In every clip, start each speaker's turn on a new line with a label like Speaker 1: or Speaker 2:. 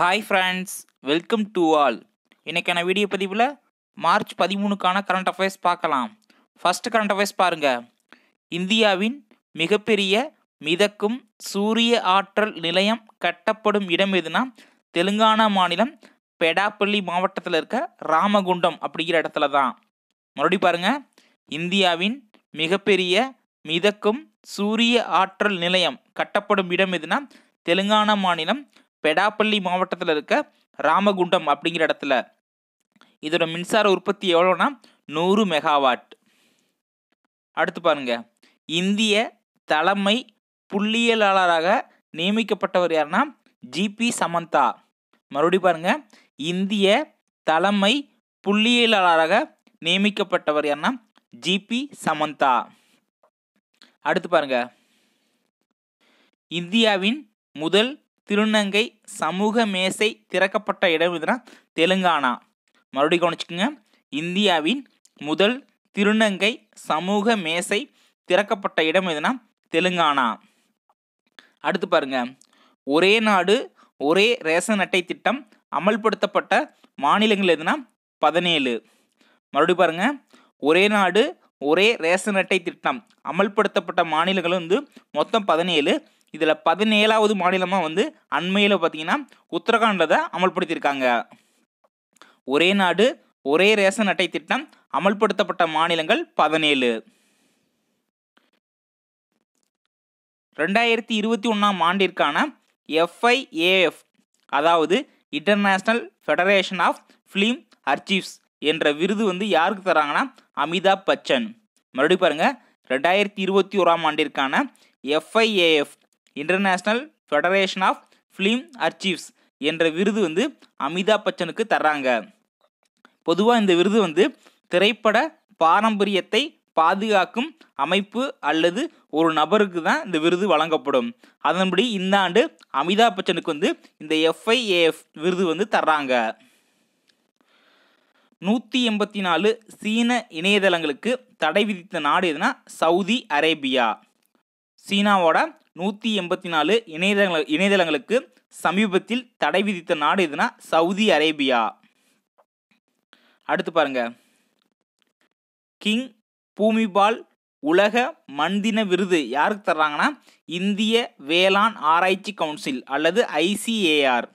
Speaker 1: hi friends welcome to all இன்றைக்கான video பதிவில் March பதிமூணுக்கான கரண்ட் அஃபேர்ஸ் பார்க்கலாம் ஃபஸ்ட்டு கரண்ட் அஃபேர்ஸ் பாருங்கள் இந்தியாவின் மிகப்பெரிய மிதக்கும் சூரிய ஆற்றல் நிலையம் கட்டப்படும் இடம் எதுனா தெலுங்கானா மாநிலம் பெடாப்பள்ளி மாவட்டத்தில் இருக்க ராமகுண்டம் அப்படிங்கிற இடத்துல தான் மறுபடி பாருங்கள் இந்தியாவின் மிகப்பெரிய மிதக்கும் சூரிய ஆற்றல் நிலையம் கட்டப்படும் இடம் எதுனா தெலுங்கானா மாநிலம் பெடாப்பள்ளி மாவட்டத்தில் இருக்க ராமகுண்டம் அப்படிங்கிற இடத்துல இதோட மின்சார உற்பத்தி எவ்வளோன்னா நூறு மெகாவாட் அடுத்து பாருங்க இந்திய தலைமை புள்ளியலாளராக நியமிக்கப்பட்டவர் யாருன்னா ஜிபி சமந்தா மறுபடி பாருங்க இந்திய தலைமை புள்ளியலாளராக நியமிக்கப்பட்டவர் யாருன்னா ஜிபி சமந்தா அடுத்து பாருங்க இந்தியாவின் முதல் திருநங்கை சமூக மேசை திறக்கப்பட்ட இடம் எதுனா தெலுங்கானா மறுபடியும் கவனிச்சுக்கோங்க இந்தியாவின் முதல் திருநங்கை சமூக மேசை திறக்கப்பட்ட இடம் எதுனா தெலுங்கானா அடுத்து பாருங்க ஒரே நாடு ஒரே ரேஷன் அட்டை திட்டம் அமல்படுத்தப்பட்ட மாநிலங்கள் எதுனா பதினேழு மறுபடியும் பாருங்க ஒரே நாடு ஒரே ரேஷன் அட்டை திட்டம் அமல்படுத்தப்பட்ட மாநிலங்கள் வந்து மொத்தம் பதினேழு இதில் பதினேழாவது மாநிலமாக வந்து அண்மையில் பார்த்தீங்கன்னா உத்தரகாண்டில் தான் அமல்படுத்தியிருக்காங்க ஒரே நாடு ஒரே ரேஷன் அட்டை திட்டம் அமல்படுத்தப்பட்ட மாநிலங்கள் பதினேழு ரெண்டாயிரத்தி இருபத்தி ஒன்றாம் ஆண்டிற்கான எஃப்ஐஏஎஃப் அதாவது international federation of film archives என்ற விருது வந்து யாருக்கு தராங்கன்னா அமிதாப் பச்சன் மறுபடியும் பாருங்கள் ரெண்டாயிரத்தி இருபத்தி ஓராம் ஆண்டிற்கான FIAF international federation of film archives என்ற விருது வந்து அமிதாப் பச்சனுக்கு தர்றாங்க பொதுவாக இந்த விருது வந்து திரைப்பட பாரம்பரியத்தை பாதுகாக்கும் அமைப்பு அல்லது ஒரு நபருக்கு தான் இந்த விருது வழங்கப்படும் அதன்படி இந்த ஆண்டு அமிதாப் பச்சனுக்கு வந்து இந்த எஃப்ஐஏஎஃப் விருது வந்து தர்றாங்க நூற்றி எண்பத்தி நாலு சீன இணையதளங்களுக்கு தடை விதித்த நாடு எதுனா சவுதி அரேபியா சீனாவோட நூற்றி எண்பத்தி நாலு இணையதள இணையதளங்களுக்கு சமீபத்தில் தடை விதித்த நாடு எதுனா சவுதி அரேபியா அடுத்து பாருங்க கிங் பூமிபால் உலக மண்தின விருது யாருக்கு தர்றாங்கன்னா இந்திய வேளாண் ஆராய்ச்சி கவுன்சில் அல்லது ஐசிஏஆர்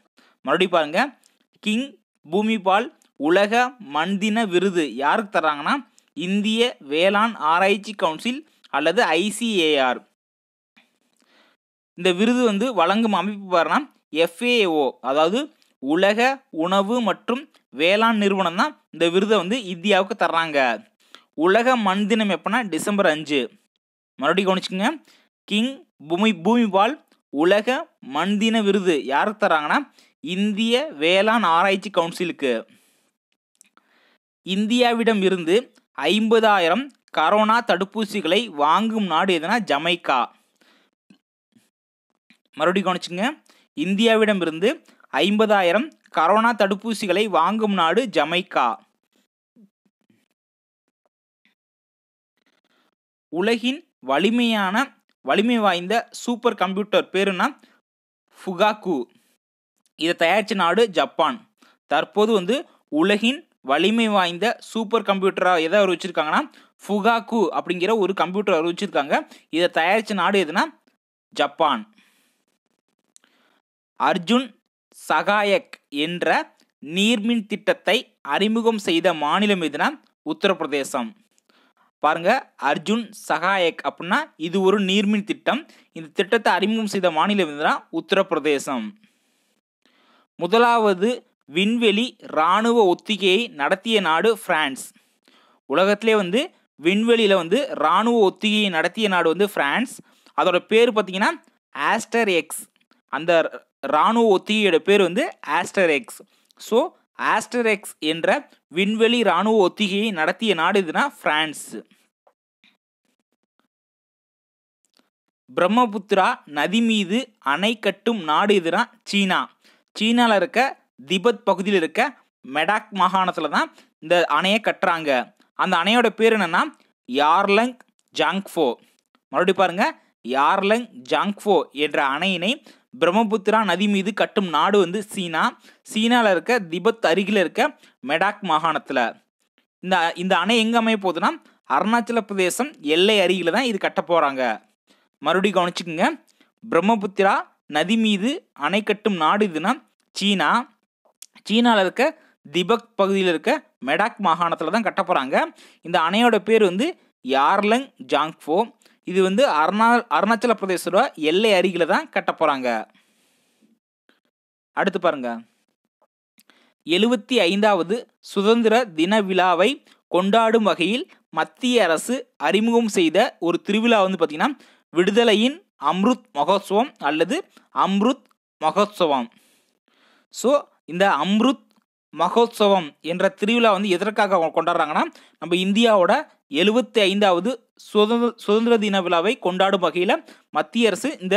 Speaker 1: மறுபடியும் பாருங்க கிங் பூமிபால் உலக மண்தின விருது யாருக்கு தர்றாங்கன்னா இந்திய வேளாண் ஆராய்ச்சி கவுன்சில் அல்லது ஐசிஏஆர் இந்த விருது வந்து வழங்கும் அமைப்பு பாருனா எஃப்ஏஓ அதாவது உலக உணவு மற்றும் வேளாண் நிறுவனம் தான் இந்த விருதை வந்து இந்தியாவுக்கு தர்றாங்க உலக மண் தினம் எப்போனா டிசம்பர் அஞ்சு மறுபடியும் கவனிச்சுக்கோங்க கிங் பூமி பால் உலக மண் தின விருது யாருக்கு தராங்கன்னா இந்திய வேளாண் ஆராய்ச்சி கவுன்சிலுக்கு இந்தியாவிடம் இருந்து ஐம்பதாயிரம் கரோனா தடுப்பூசிகளை வாங்கும் நாடு எதுனா ஜமைக்கா மறுபடியும் கவனிச்சுங்க இந்தியாவிடமிருந்து ஐம்பதாயிரம் கரோனா தடுப்பூசிகளை வாங்கும் நாடு ஜமைக்கா உலகின் வலிமையான வலிமை வாய்ந்த சூப்பர் கம்ப்யூட்டர் பேருனா ஃபுகாக்கு இதை தயாரித்த நாடு ஜப்பான் தற்போது வந்து உலகின் வலிமை வாய்ந்த சூப்பர் கம்ப்யூட்டராக எதை அவர் வச்சுருக்காங்கன்னா ஃபுகாக்கு அப்படிங்கிற ஒரு கம்ப்யூட்டர் அறிவிச்சிருக்காங்க இதை தயாரித்த நாடு எதுனா ஜப்பான் அர்ஜுன் சகாயக் என்ற நீர்மின் திட்டத்தை அறிமுகம் செய்த மாநிலம் எதுனா உத்தரப்பிரதேசம் பாருங்க அர்ஜுன் சகாயக் அப்படின்னா இது ஒரு நீர்மின் திட்டம் இந்த திட்டத்தை அறிமுகம் செய்த மாநிலம் எதுனா உத்தரப்பிரதேசம் முதலாவது விண்வெளி இராணுவ ஒத்திகையை நடத்திய நாடு பிரான்ஸ் உலகத்திலே வந்து விண்வெளியில் வந்து இராணுவ ஒத்திகையை நடத்திய நாடு வந்து பிரான்ஸ் அதோட பேர் பார்த்தீங்கன்னா ஆஸ்டர் எக்ஸ் அந்த இராணுவ ஒத்திகையோட பேர் வந்து ஆஸ்டரெக்ஸ் ஸோ ஆஸ்டரெக்ஸ் என்ற விண்வெளி இராணுவ ஒத்திகையை நடத்திய நாடு இதுனா பிரான்ஸ் பிரம்மபுத்திரா நதி மீது அணை கட்டும் நாடு இதுனா சீனா சீனாவில் இருக்க திபத் பகுதியில் இருக்க மெடாக் மாகாணத்தில் தான் இந்த அணையை கட்டுறாங்க அந்த அணையோட பேர் என்னென்னா யார்லங் ஜாங்ஃபோ மறுபடியும் பாருங்கள் யார்லங் ஜாங்ஃபோ என்ற அணையினை பிரம்மபுத்திரா நதி மீது கட்டும் நாடு வந்து சீனா சீனாவில் இருக்க திபத் அருகில் இருக்க மெடாக் மாகாணத்தில் இந்த இந்த அணை எங்கே அமைய போகுதுன்னா அருணாச்சல பிரதேசம் எல்லை அருகில் தான் இது கட்ட போகிறாங்க மறுபடியும் கவனிச்சுக்கோங்க பிரம்மபுத்திரா நதி மீது அணை கட்டும் நாடு இதுன்னா சீனா சீனாவில் இருக்க திபக் பகுதியில் இருக்க மெடாக் மாகாணத்தில் தான் கட்ட போகிறாங்க இந்த அணையோட பேர் வந்து யார்லங் ஜாங்ஃபோ இது வந்து அருணா அருணாச்சல பிரதேசோட எல்லை அருகில் தான் கட்ட போறாங்க அடுத்து பாருங்க எழுபத்தி ஐந்தாவது சுதந்திர தின விழாவை கொண்டாடும் வகையில் மத்திய அரசு அறிமுகம் செய்த ஒரு திருவிழா வந்து பார்த்திங்கன்னா விடுதலையின் அம்ருத் மகோத்சவம் அல்லது அம்ருத் மகோத்சவம் ஸோ இந்த அம்ருத் மகோத்சவம் என்ற திருவிழா வந்து எதற்காக கொண்டாடுறாங்கன்னா நம்ம இந்தியாவோட எழுபத்தி ஐந்தாவது சுதந்திர சுதந்திர தின விழாவை கொண்டாடும் வகையில் மத்திய அரசு இந்த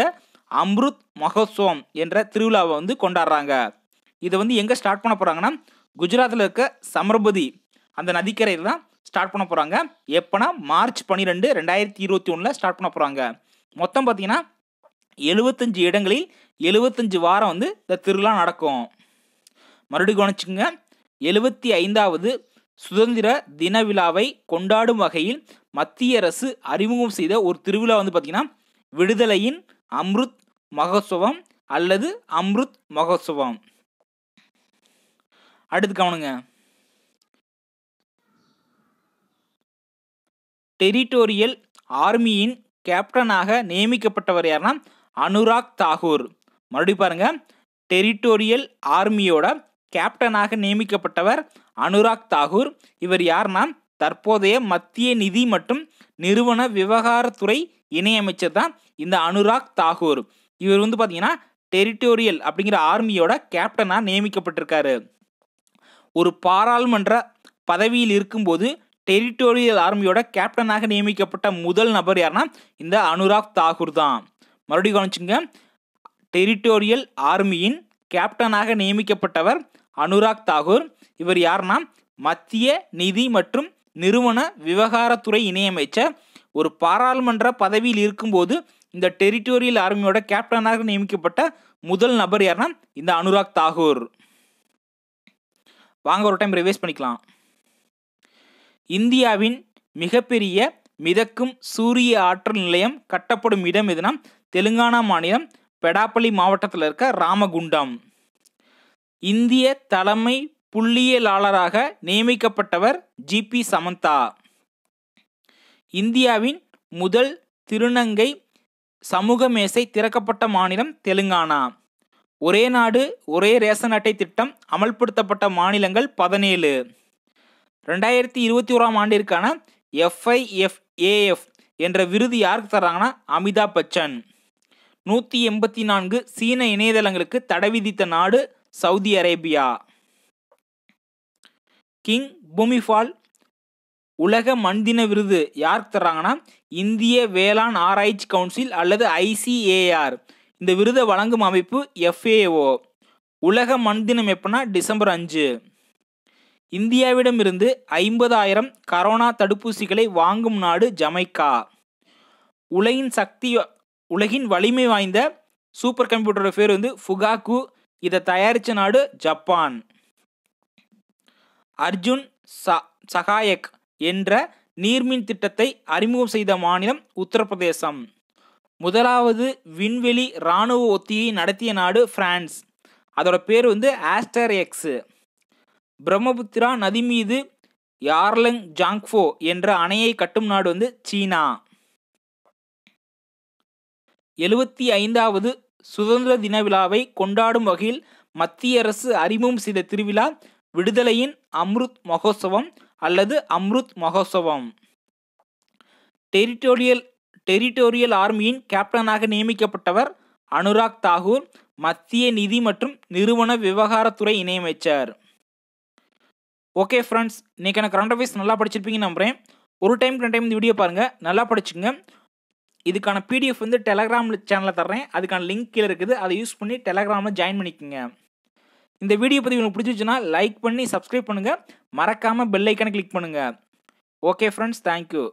Speaker 1: அம்ருத் மகோத்சவம் என்ற திருவிழாவை வந்து கொண்டாடுறாங்க இதை வந்து எங்கே ஸ்டார்ட் பண்ண போகிறாங்கன்னா குஜராத்தில் இருக்க சமர்பதி அந்த நதிக்கரையில் தான் ஸ்டார்ட் பண்ண போகிறாங்க எப்போனா மார்ச் பன்னிரெண்டு ரெண்டாயிரத்தி இருபத்தி ஒன்றில் ஸ்டார்ட் பண்ண போகிறாங்க மொத்தம் பார்த்தீங்கன்னா எழுபத்தஞ்சு இடங்களில் எழுபத்தஞ்சு வாரம் வந்து இந்த திருவிழா நடக்கும் மறுபடியும் கவனிச்சுங்க எழுபத்தி ஐந்தாவது சுதந்திர தின விழாவை கொண்டாடும் வகையில் மத்திய அரசு அறிமுகம் செய்த ஒரு திருவிழா வந்து பார்த்திங்கன்னா விடுதலையின் அம்ருத் மகோத்சவம் அல்லது அம்ருத் மகோத்சவம் அடுத்து கவனுங்க டெரிட்டோரியல் ஆர்மியின் கேப்டனாக நியமிக்கப்பட்டவர் யாருன்னா அனுராக் தாகூர் மறுபடி பாருங்க டெரிட்டோரியல் ஆர்மியோட கேப்டனாக நியமிக்கப்பட்டவர் அனுராக் தாகூர் இவர் யார்னா தற்போதைய மத்திய நிதி மற்றும் நிறுவன விவகாரத்துறை இணையமைச்சர் தான் இந்த அனுராக் தாகூர் இவர் வந்து பார்த்தீங்கன்னா டெரிட்டோரியல் அப்படிங்கிற ஆர்மியோட கேப்டனாக நியமிக்கப்பட்டிருக்காரு ஒரு பாராளுமன்ற பதவியில் இருக்கும்போது டெரிட்டோரியல் ஆர்மியோட கேப்டனாக நியமிக்கப்பட்ட முதல் நபர் யாருன்னா இந்த அனுராக் தாகூர் தான் மறுபடியும் கவனிச்சுங்க டெரிட்டோரியல் ஆர்மியின் கேப்டனாக நியமிக்கப்பட்டவர் அனுராக் தாகூர் இவர் யாருன்னா மத்திய நிதி மற்றும் நிறுவன விவகாரத்துறை இணையமைச்சர் ஒரு பாராளுமன்ற பதவியில் இருக்கும்போது இந்த டெரிட்டோரியல் ஆர்மியோட கேப்டனாக நியமிக்கப்பட்ட முதல் நபர் யாருன்னா இந்த அனுராக் தாகூர் வாங்க ஒரு டைம் ரிவைஸ் பண்ணிக்கலாம் இந்தியாவின் மிகப்பெரிய மிதக்கும் சூரிய ஆற்றல் நிலையம் கட்டப்படும் இடம் எதுனா தெலுங்கானா மாநிலம் பெடாப்பள்ளி மாவட்டத்தில் இருக்க ராமகுண்டம் இந்திய தலைமை புள்ளியியலாளராக நியமிக்கப்பட்டவர் ஜி பி சமந்தா இந்தியாவின் முதல் திருநங்கை சமூக மேசை திறக்கப்பட்ட மாநிலம் தெலுங்கானா ஒரே நாடு ஒரே ரேஷன் அட்டை திட்டம் அமல்படுத்தப்பட்ட மாநிலங்கள் பதினேழு ரெண்டாயிரத்தி இருபத்தி ஓராம் ஆண்டிற்கான எஃப்ஐஎஃப்ஏஎஃப் என்ற விருது யாருக்கு தராங்கன்னா அமிதாப் பச்சன் நூற்றி எண்பத்தி நான்கு சீன இணையதளங்களுக்கு தடை விதித்த நாடு சவுதி அரேபியா கிங் பூமிஃபால் உலக மண்தின விருது யாருக்கு தர்றாங்கன்னா இந்திய வேளாண் ஆராய்ச்சி கவுன்சில் அல்லது ஐசிஏஆர் இந்த விருதை வழங்கும் அமைப்பு எஃப்ஏஓ உலக மன்தினம் தினம் எப்போனா டிசம்பர் அஞ்சு இந்தியாவிடமிருந்து ஐம்பதாயிரம் கரோனா தடுப்பூசிகளை வாங்கும் நாடு ஜமைக்கா உலகின் சக்தி உலகின் வலிமை வாய்ந்த சூப்பர் கம்ப்யூட்டரோட பேர் வந்து ஃபுகாக்கு இதை தயாரித்த நாடு ஜப்பான் அர்ஜுன் ச சகாயக் என்ற நீர்மின் திட்டத்தை அறிமுகம் செய்த மாநிலம் உத்தரப்பிரதேசம் முதலாவது விண்வெளி இராணுவ ஒத்தியை நடத்திய நாடு பிரான்ஸ் அதோட பேர் வந்து ஆஸ்டர் எக்ஸு பிரம்மபுத்திரா நதி மீது யார்லங் ஜாங்ஃபோ என்ற அணையை கட்டும் நாடு வந்து சீனா எழுபத்தி ஐந்தாவது சுதந்திர தின விழாவை கொண்டாடும் வகையில் மத்திய அரசு அறிமுகம் செய்த திருவிழா விடுதலையின் அம்ருத் மகோத்சவம் அல்லது அம்ருத் மகோத்சவம் டெரிட்டோரியல் டெரிட்டோரியல் ஆர்மியின் கேப்டனாக நியமிக்கப்பட்டவர் அனுராக் தாகூர் மத்திய நிதி மற்றும் நிறுவன விவகாரத்துறை இணையமைச்சர் ஓகே ஃப்ரெண்ட்ஸ் இன்றைக்கி எனக்கு கரண்ட் அஃபேர்ஸ் நல்லா படிச்சிருப்பீங்கன்னு நம்புகிறேன் ஒரு டைம் ரெண்டு டைம் இந்த வீடியோ பாருங்கள் நல்லா படிச்சுங்க இதுக்கான பிடிஎஃப் வந்து டெலகிராம் சேனலில் தர்றேன் அதுக்கான லிங்க் கீழே இருக்குது அதை யூஸ் பண்ணி டெலகிராமில் ஜாயின் பண்ணிக்கோங்க இந்த வீடியோ பற்றி உங்களுக்கு பிடிச்சிச்சுன்னா லைக் பண்ணி சப்ஸ்கிரைப் பண்ணுங்கள் மறக்காமல் பெல் ஐக்கனை கிளிக் பண்ணுங்கள் ஓகே ஃப்ரெண்ட்ஸ் தேங்க்யூ